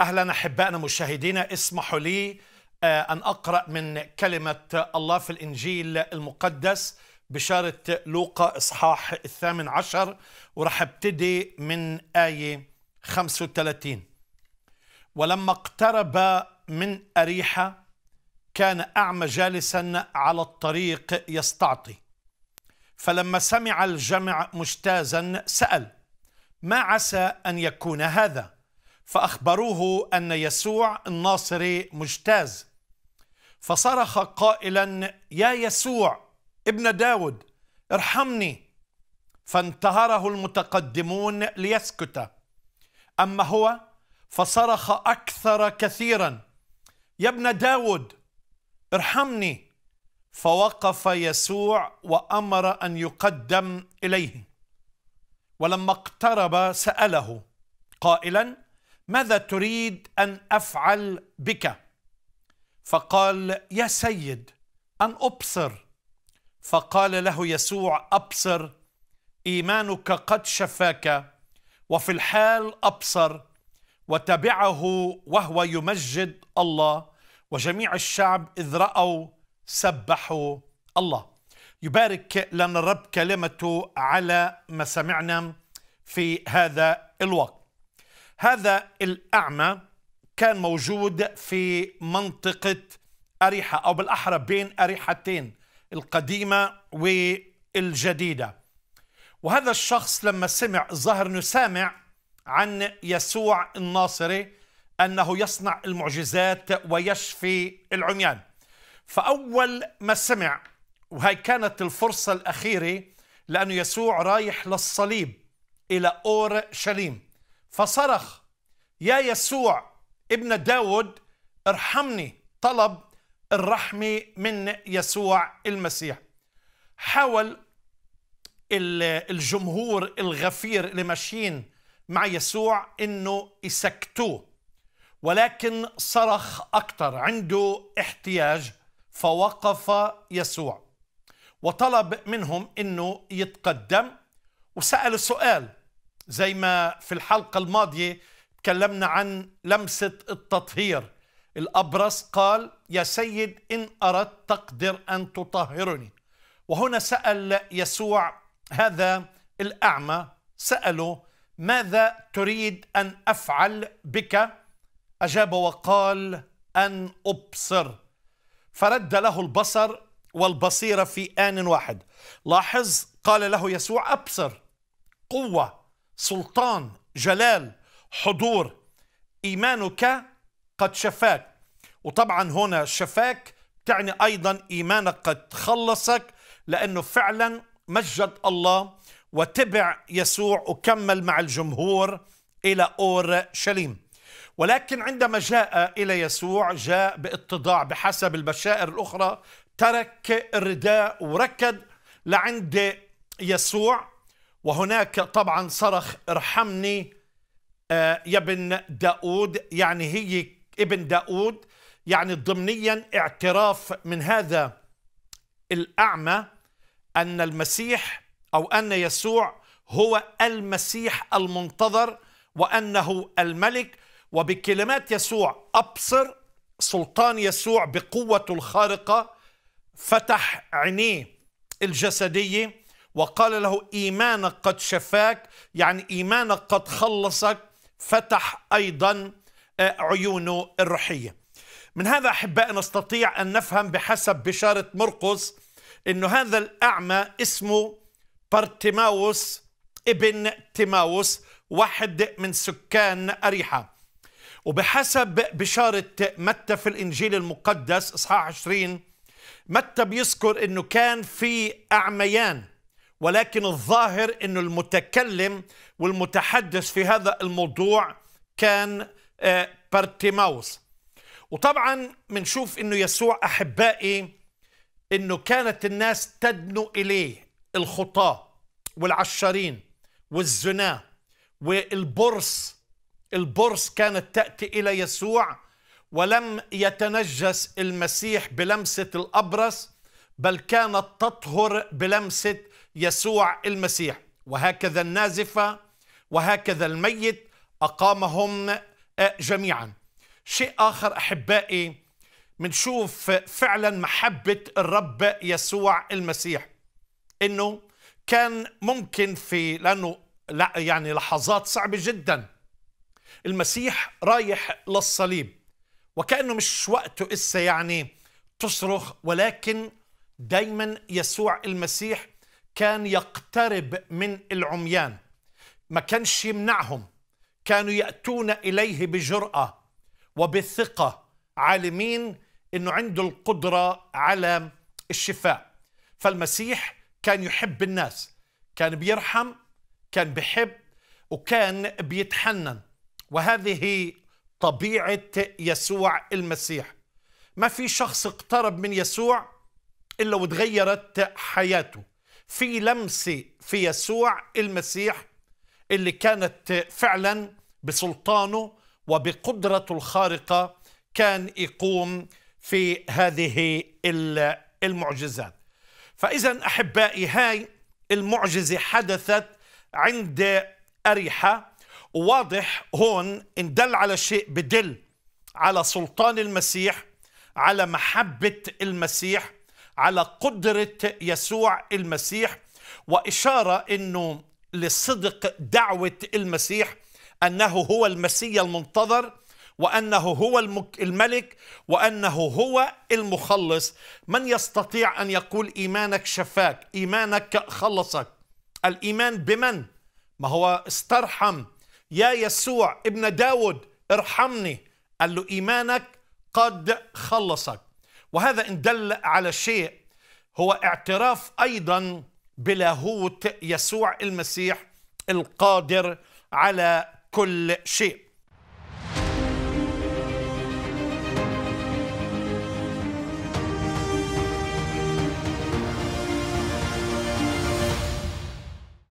اهلا احبائنا مشاهدينا اسمحوا لي آه، ان اقرا من كلمه الله في الانجيل المقدس بشاره لوقا اصحاح الثامن عشر وراح ابتدي من ايه 35 ولما اقترب من اريحه كان اعمى جالسا على الطريق يستعطي فلما سمع الجمع مجتازا سال ما عسى ان يكون هذا فأخبروه أن يسوع الناصري مجتاز فصرخ قائلا يا يسوع ابن داود ارحمني فانتهره المتقدمون ليسكت أما هو فصرخ أكثر كثيرا يا ابن داود ارحمني فوقف يسوع وأمر أن يقدم إليه ولما اقترب سأله قائلا ماذا تريد ان افعل بك فقال يا سيد ان ابصر فقال له يسوع ابصر ايمانك قد شفاك وفي الحال ابصر وتبعه وهو يمجد الله وجميع الشعب اذ راوا سبحوا الله يبارك لنا الرب كلمته على ما سمعنا في هذا الوقت هذا الأعمى كان موجود في منطقة أريحة أو بالأحرى بين أريحتين القديمة والجديدة وهذا الشخص لما سمع الظاهر أنه سامع عن يسوع الناصري أنه يصنع المعجزات ويشفي العميان فأول ما سمع وهي كانت الفرصة الأخيرة لأنه يسوع رايح للصليب إلى أور شليم فصرخ يا يسوع ابن داود ارحمني طلب الرحمة من يسوع المسيح حاول الجمهور الغفير اللي ماشيين مع يسوع انه يسكتوه ولكن صرخ اكثر عنده احتياج فوقف يسوع وطلب منهم انه يتقدم وسأل سؤال زي ما في الحلقة الماضية تكلمنا عن لمسة التطهير الأبرص قال يا سيد إن أردت تقدر أن تطهرني وهنا سأل يسوع هذا الأعمى سأله ماذا تريد أن أفعل بك؟ أجاب وقال أن أبصر فرد له البصر والبصيرة في آن واحد لاحظ قال له يسوع أبصر قوة سلطان جلال حضور إيمانك قد شفاك وطبعا هنا شفاك تعني أيضا إيمانك قد خلصك لأنه فعلا مجد الله وتبع يسوع وكمل مع الجمهور إلى أورشليم ولكن عندما جاء إلى يسوع جاء باتضاع بحسب البشائر الأخرى ترك الرداء وركض لعند يسوع وهناك طبعا صرخ ارحمني آه، يا ابن داود يعني هي ابن داود يعني ضمنيا اعتراف من هذا الأعمى أن المسيح أو أن يسوع هو المسيح المنتظر وأنه الملك وبكلمات يسوع أبصر سلطان يسوع بقوته الخارقة فتح عينيه الجسدية وقال له إيمانك قد شفاك يعني إيمانك قد خلصك فتح أيضا آه، عيونه الروحية من هذا أحباء نستطيع أن نفهم بحسب بشارة مرقس أنه هذا الأعمى اسمه بارتيماوس ابن تيماوس واحد من سكان أريحة وبحسب بشارة متى في الإنجيل المقدس إصحاح 20 متى بيذكر أنه كان في أعميان ولكن الظاهر أن المتكلم والمتحدث في هذا الموضوع كان آه، بارتيماوس وطبعا منشوف أنه يسوع أحبائي أنه كانت الناس تدنو إليه الخطاة والعشارين والزنا والبرص البرص كانت تأتي إلى يسوع ولم يتنجس المسيح بلمسة الأبرص بل كانت تطهر بلمسة يسوع المسيح وهكذا النازفة وهكذا الميت أقامهم آه، جميعا شيء آخر أحبائي منشوف فعلا محبة الرب يسوع المسيح إنه كان ممكن في لأنه لا يعني لحظات صعبة جدا المسيح رايح للصليب وكأنه مش وقته إسا يعني تصرخ ولكن دايما يسوع المسيح كان يقترب من العميان ما كانش يمنعهم كانوا يأتون إليه بجرأة وبثقة عالمين أنه عنده القدرة على الشفاء فالمسيح كان يحب الناس كان بيرحم كان بيحب وكان بيتحنن وهذه طبيعة يسوع المسيح ما في شخص اقترب من يسوع إلا وتغيرت حياته في لمسة في يسوع المسيح اللي كانت فعلا بسلطانه وبقدرته الخارقة كان يقوم في هذه المعجزات فإذا أحبائي هاي المعجزة حدثت عند أريحة وواضح هون إن دل على شيء بدل على سلطان المسيح على محبة المسيح على قدرة يسوع المسيح وإشارة أنه لصدق دعوة المسيح أنه هو المسيا المنتظر وأنه هو الملك وأنه هو المخلص من يستطيع أن يقول إيمانك شفاك إيمانك خلصك الإيمان بمن؟ ما هو استرحم يا يسوع ابن داود ارحمني قال له إيمانك قد خلصك وهذا إن دل على شيء هو اعتراف أيضا بلاهوت يسوع المسيح القادر على كل شيء